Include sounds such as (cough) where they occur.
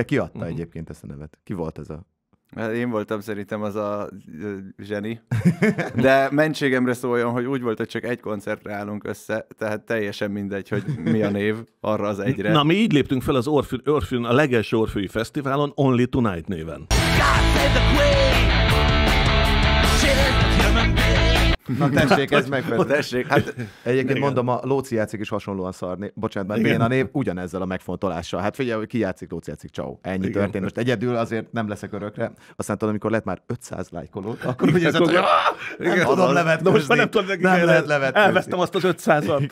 De ki adta uh-huh. egyébként ezt a nevet? Ki volt ez a hát én voltam szerintem az a zseni, (laughs) de mentségemre szóljon, hogy úgy volt, hogy csak egy koncertre állunk össze, tehát teljesen mindegy, hogy mi a név arra az egyre. Na, mi így léptünk fel az Orfűn, Orfűn a legelső Orfűi Fesztiválon Only Tonight néven. God save the Queen! Na tessék, ez megfelelő. Tessék. Hát egyébként Igen. mondom, a Lóci játszik is hasonlóan szarni. Bocsánat, mert én a név ugyanezzel a megfontolással. Hát figyelj, hogy ki játszik, Lóci játszik, ciao. Ennyi Igen. történt. Most egyedül azért nem leszek örökre. Aztán tudom, amikor lett már 500 lájkoló, akkor ugye ez a. (laughs) nem tudom levetni. Most nem, nem lehet levetni. Elvesztem azt az 500-at.